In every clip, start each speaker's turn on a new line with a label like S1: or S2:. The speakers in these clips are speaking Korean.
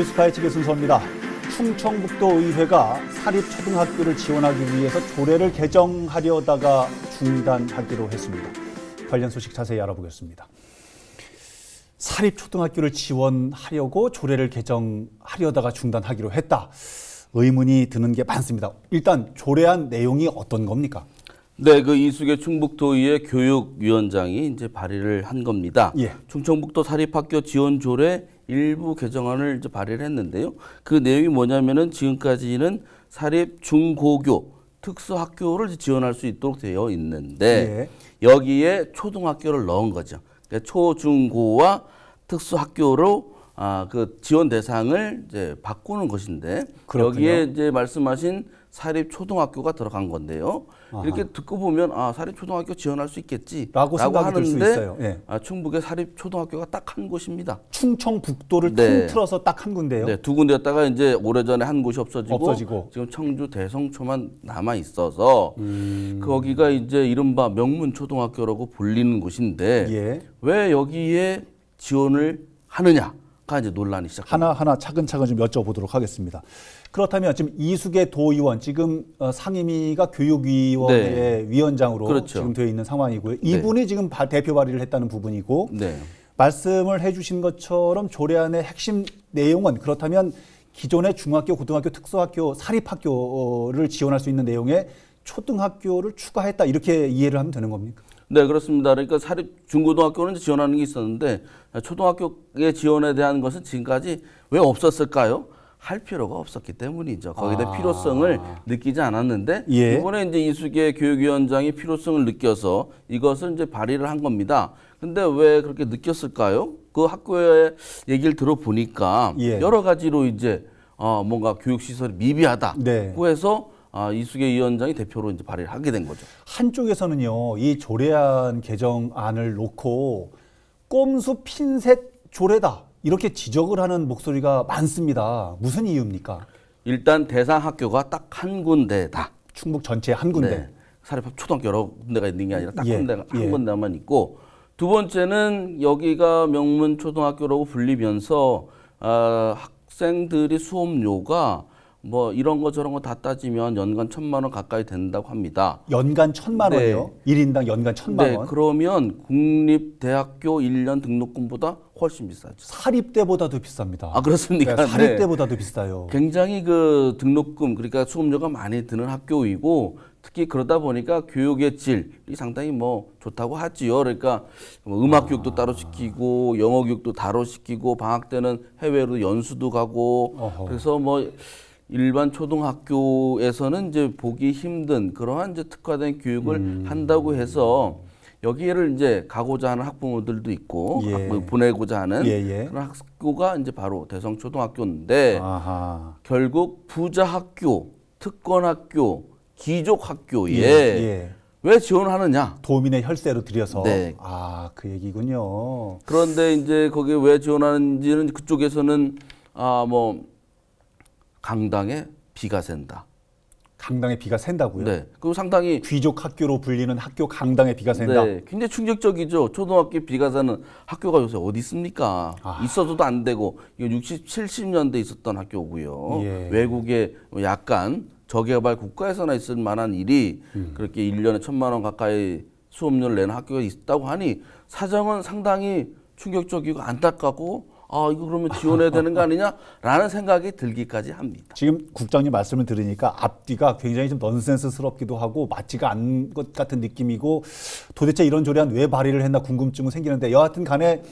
S1: 뉴스파이 측의 순서입니다. 충청북도의회가 사립초등학교를 지원하기 위해서 조례를 개정하려다가 중단하기로 했습니다. 관련 소식 자세히 알아보겠습니다. 사립초등학교를 지원하려고 조례를 개정하려다가 중단하기로 했다. 의문이 드는 게 많습니다. 일단 조례안 내용이 어떤 겁니까?
S2: 네, 그 이수계 충북도의회 교육위원장이 이제 발의를 한 겁니다. 예. 충청북도 사립학교 지원 조례 일부 개정안을 이제 발의를 했는데요. 그 내용이 뭐냐면은 지금까지는 사립 중고교 특수학교를 지원할 수 있도록 되어 있는데 예. 여기에 초등학교를 넣은 거죠. 그러니까 초중고와 특수학교로 아, 그 지원 대상을 이제 바꾸는 것인데 그렇군요. 여기에 이제 말씀하신 사립 초등학교가 들어간 건데요. 아하. 이렇게 듣고 보면 아 사립 초등학교 지원할 수 있겠지라고 하는데 예. 아, 충북에 사립
S1: 초등학교가 딱 한 곳입니다. 충청북도를 네. 틀어서 딱 한 군데요. 네,
S2: 두 군데였다가 이제 오래전에 한 곳이 없어지고, 없어지고. 지금 청주 대성초만 남아 있어서 음. 거기가 이제 이른바 명문 초등학교라고 불리는 곳인데 예. 왜 여기에
S1: 지원을 하느냐? 가 이제 논란이 시작. 하나 하나 차근차근 좀 여쭤보도록 하겠습니다. 그렇다면 지금 이수계 도의원 지금 어, 상임위가 교육위원회 네. 위원장으로 그렇죠. 지금 되어 있는 상황이고요. 네. 이분이 네. 지금 대표 발의를 했다는 부분이고 네. 말씀을 해주신 것처럼 조례안의 핵심 내용은 그렇다면 기존의 중학교, 고등학교, 특수학교, 사립학교를 지원할 수 있는 내용에 초등학교를 추가했다 이렇게 이해를 하면 되는 겁니까?
S2: 네, 그렇습니다. 그러니까 사립 중고등학교는 지원하는 게 있었는데 초등학교의 지원에 대한 것은 지금까지 왜 없었을까요? 할 필요가 없었기 때문이죠. 거기에 대한 아. 필요성을 느끼지 않았는데 예. 이번에 이제 이수계 교육위원장이 필요성을 느껴서 이것을 이제 발의를 한 겁니다. 근데 왜 그렇게 느꼈을까요? 그 학교의 얘기를 들어보니까 예. 여러 가지로 이제 어 뭔가 교육 시설이 미비하다. 네. 해서 아, 이수계 위원장이 대표로 이제 발의를 하게 된 거죠.
S1: 한쪽에서는요, 이 조례안 개정안을 놓고 꼼수 핀셋 조례다 이렇게 지적을 하는 목소리가 많습니다. 무슨 이유입니까? 일단 대상 학교가 딱 한 군데다. 충북 전체 한 군데. 네.
S2: 사립학 초등학교 여러 군데가 있는 게 아니라 딱 예, 군데가 한 예. 군데만 있고 두 번째는 여기가 명문 초등학교라고 불리면서 어, 학생들이 수업료가 뭐 이런 거 저런 거 다 따지면 연간 천만 원 가까이 된다고 합니다.
S1: 연간 천만 네. 원이요? 일인당 연간 천만 네. 원?
S2: 그러면 국립대학교 일 년
S1: 등록금보다 훨씬 비싸죠. 사립대보다도 비쌉니다. 아 그렇습니까? 네, 사립대보다도 네. 비싸요.
S2: 굉장히 그 등록금 그러니까 수업료가 많이 드는 학교이고 특히 그러다 보니까 교육의 질이 상당히 뭐 좋다고 하지요. 그러니까 뭐 음악 교육도 아. 따로 시키고 영어 교육도 따로 시키고 방학 때는 해외로 연수도 가고 어허. 그래서 뭐 일반 초등학교에서는 이제 보기 힘든 그러한 이제 특화된 교육을 음. 한다고 해서 여기를 이제 가고자 하는 학부모들도 있고 예. 학부 보내고자 하는 예예. 예. 그런 학교가 이제 바로 대성 초등학교인데 아하. 결국 부자 학교, 특권 학교, 귀족 학교에 예. 예.
S1: 왜 지원하느냐? 도민의 혈세로 들여서 네. 아그 얘기군요.
S2: 그런데 이제 거기 에왜 지원하는지는 그쪽에서는 아뭐 강당에 비가 샌다. 강당에
S1: 비가 샌다고요?
S2: 네. 그리 상당히 귀족
S1: 학교로 불리는 학교 강당에 비가 샌다. 네.
S2: 굉장히 충격적이죠. 초등학교 비가 새는 학교가 요새 어디 있습니까? 아. 있어서도 안 되고 이거 60, 70년대 있었던 학교고요. 예. 외국의 약간 저개발 국가에서나 있을 만한 일이 음. 그렇게 일년에 천만 원 가까이 수업료를 내는 학교가 있다고 하니 사정은 상당히
S1: 충격적이고 안타깝고 아 이거 그러면 지원해야 되는 거 아니냐라는 생각이 들기까지 합니다. 지금 국장님 말씀을 들으니까 앞뒤가 굉장히 좀 넌센스스럽기도 하고 맞지가 않은 것 같은 느낌이고 도대체 이런 조례안 왜 발의를 했나 궁금증은 생기는데 여하튼 간에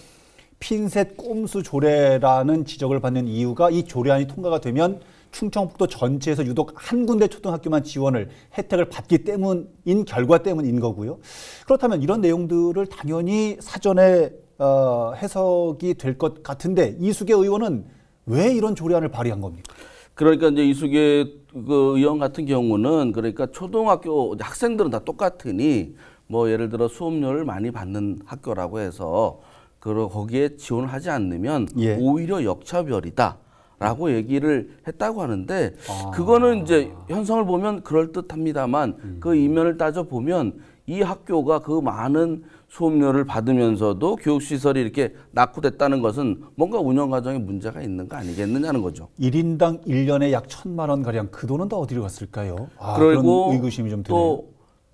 S1: 핀셋 꼼수 조례라는 지적을 받는 이유가 이 조례안이 통과가 되면 충청북도 전체에서 유독 한 군데 초등학교만 지원을 혜택을 받기 때문인 결과 때문인 거고요. 그렇다면 이런 내용들을 당연히 사전에 어, 해석이 될 것 같은데 이수계 의원은 왜 이런 조례안을 발의한 겁니까?
S2: 그러니까 이제 이수계 그 의원 같은 경우는 그러니까 초등학교 학생들은 다 똑같으니 뭐 예를 들어 수업료를 많이 받는 학교라고 해서 그 거기에 지원을 하지 않으면 예. 오히려 역차별이다. 라고 얘기를 했다고 하는데 아. 그거는 이제 현상을 보면 그럴 듯합니다만 그 음. 그 이면을 따져 보면 이 학교가 그 많은 수업료를 받으면서도 교육시설이 이렇게 낙후됐다는 것은 뭔가 운영 과정에 문제가 있는 거 아니겠느냐는 거죠.
S1: 1인당 1년에 약 천만 원가량 그 돈은 또 어디로 갔을까요? 아, 그리고 의구심이 좀
S2: 드네요.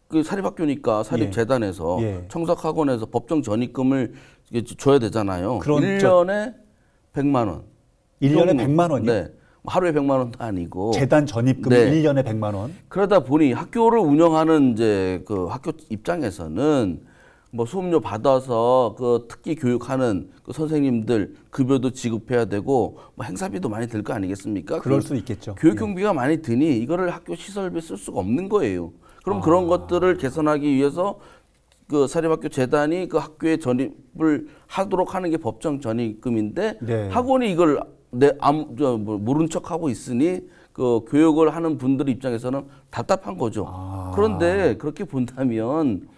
S2: 또그 사립학교니까 사립재단에서 예. 예. 청사학원에서 법정 전입금을 줘야 되잖아요. 그런 1년에 100만 원.
S1: 1년에 100만 원이요? 네. 뭐 하루에 100만 원도
S2: 아니고 재단
S1: 전입금 네. 1년에 100만 원.
S2: 그러다 보니 학교를 운영하는 이제 그 학교 입장에서는 뭐 수업료 받아서 그 특기 교육하는 그 선생님들 급여도 지급해야 되고 뭐 행사비도 많이 들 거 아니겠습니까? 그럴 수 있겠죠. 교육 경비가 네. 예. 많이 드니 이거를 학교 시설비쓸 수가 없는 거예요. 그럼 아. 그런 것들을 개선하기 위해서 그 사립학교 재단이 그 학교에 전입을 하도록 하는 게 법정 전입금인데 네. 학원이 이걸 내 암, 저, 뭐 모른 척 하고 있으니 그 교육을 하는 분들 입장에서는 답답한 거죠. 아. 그런데 그렇게 본다면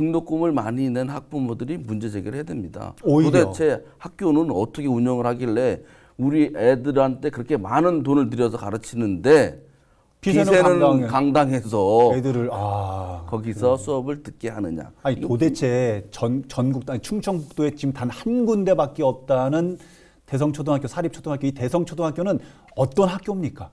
S2: 등록 금을 많이 낸 학부모들이 문제 제기를 해야 됩니다. 오히려. 도대체 학교는 어떻게 운영을 하길래 우리 애들한테 그렇게 많은 돈을 들여서 가르치는데 비세는, 비세는 강당해. 서 애들을
S1: 아,
S2: 거기서 그래. 수업을 듣게 하느냐.
S1: 아니 도대체 전 전국 아 충청북도에 지금 단 한 군데밖에 없다는 대성초등학교, 사립초등학교 이 대성초등학교는 어떤 학교입니까?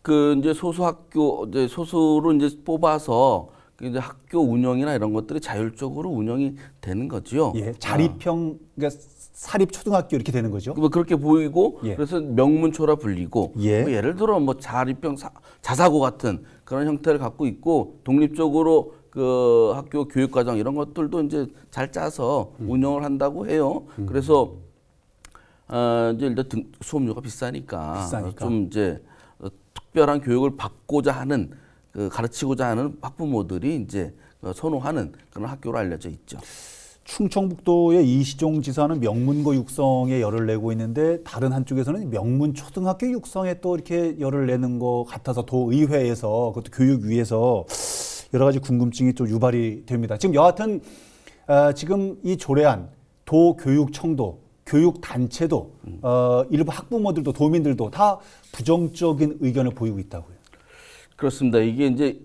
S2: 그 이제 소수 학교 이제 소수로 이제 뽑아서 이제 학교 운영이나 이런 것들이 자율적으로 운영이 되는 거지요. 예, 아. 자립형
S1: 그러니까 사립 초등학교 이렇게 되는 거죠.
S2: 뭐 그렇게 보이고 예. 그래서 명문초라 불리고 예. 뭐를 들어 뭐 자립형 사, 자사고 같은 그런 형태를 갖고 있고 독립적으로 그 학교 교육 과정 이런 것들도 이제 잘 짜서 음. 운영을 한다고 해요. 음. 그래서 어 이제 일단 등, 수업료가 비싸니까, 비싸니까. 좀 이제 어, 특별한 교육을 받고자 하는 그 가르치고자 하는 학부모들이 이제 그 선호하는 그런 학교로 알려져 있죠.
S1: 충청북도의 이시종 지사는 명문고 육성에 열을 내고 있는데 다른 한쪽에서는 명문 초등학교 육성에 또 이렇게 열을 내는 것 같아서 도의회에서 그것도 교육위에서 여러 가지 궁금증이 좀 유발이 됩니다. 지금 여하튼 어, 지금 이 조례안 도교육청도 교육단체도 어, 일부 학부모들도 도민들도 다 부정적인 의견을 보이고 있다고요.
S2: 그렇습니다. 이게 이제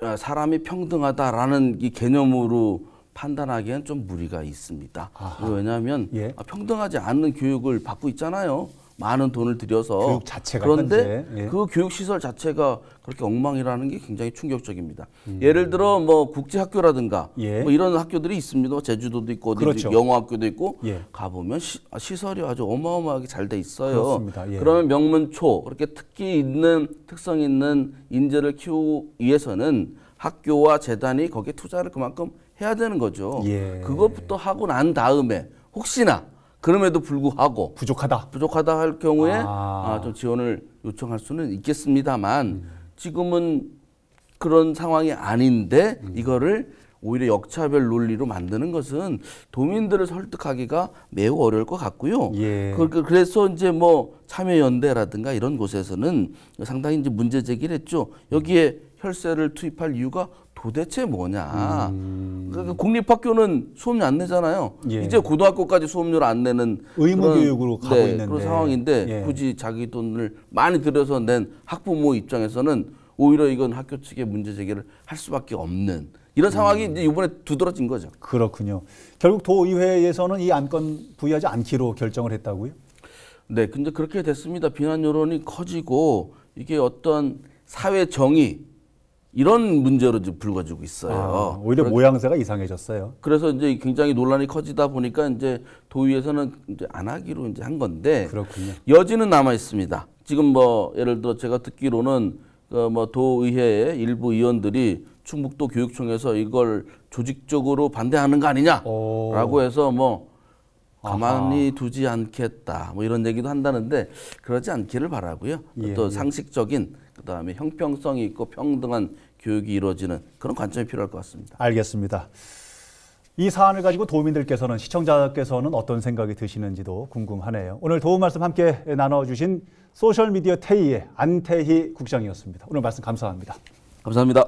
S2: 아, 사람이 평등하다라는 이 개념으로 판단하기엔 좀 무리가 있습니다. 아하. 왜냐하면 예. 아, 평등하지 않는 교육을 받고 있잖아요. 많은 돈을 들여서 교육 자체가 그런데 예. 그 교육 시설 자체가 그렇게 엉망이라는 게 굉장히 충격적입니다. 음. 예를 들어 뭐 국제 학교라든가 예. 뭐 이런 학교들이 있습니다. 제주도도 있고 그렇죠. 영어 학교도 있고 예. 가 보면 아, 시설이 아주 어마어마하게 잘 돼 있어요. 예. 그러면 명문초 그렇게 특기 있는 특성 있는 인재를 키우기 위해서는 학교와 재단이 거기에 투자를 그만큼 해야 되는 거죠. 예. 그것부터 하고 난 다음에 혹시나 그럼에도 불구하고 부족하다. 부족하다 할 경우에 아. 아, 좀 지원을 요청할 수는 있겠습니다만 음. 지금은 그런 상황이 아닌데 음. 이거를 오히려 역차별 논리로 만드는 것은 도민들을 설득하기가 매우 어려울 것 같고요. 예. 그, 그래서 이제 뭐 참여연대라든가 이런 곳에서는 상당히 이제 문제 제기를 했죠. 여기에 혈세를 투입할 이유가 도대체 뭐냐. 음. 그러니까 공립학교는 수업료 안 내잖아요. 예. 이제 고등학교까지 수업료를 안 내는 의무교육으로 가고 네, 있는 그런 상황인데 예. 굳이 자기 돈을 많이 들여서 낸 학부모 입장에서는 오히려 이건 학교 측에 문제 제기를 할 수밖에
S1: 없는 이런 상황이 음. 이번에 두드러진 거죠. 그렇군요. 결국 도의회에서는 이 안건 부여하지 않기로 결정을 했다고요?
S2: 네, 근데 그렇게 됐습니다. 비난 여론이 커지고 이게 어떤 사회 정의 이런 문제로 지금 불거지고 있어요. 아, 오히려 그래, 모양새가 이상해졌어요. 그래서 이제 굉장히 논란이 커지다 보니까 이제 도의에서는 이제 안 하기로 이제 한 건데 그렇군요. 여지는 남아 있습니다. 지금 뭐 예를 들어 제가 듣기로는 그 뭐 도의회의 일부 의원들이 충북도 교육청에서 이걸 조직적으로 반대하는 거 아니냐라고 해서 뭐 가만히 아하. 두지 않겠다 뭐 이런 얘기도 한다는데 그러지 않기를 바라고요. 예, 또 예. 상식적인 그다음에 형평성이 있고 평등한 교육이 이루어지는 그런
S1: 관점이 필요할 것 같습니다. 알겠습니다. 이 사안을 가지고 도민들께서는 시청자께서는 어떤 생각이 드시는지도 궁금하네요. 오늘 도움 말씀 함께 나눠주신 소셜미디어 테이의 안태희 국장이었습니다. 오늘 말씀 감사합니다. 감사합니다.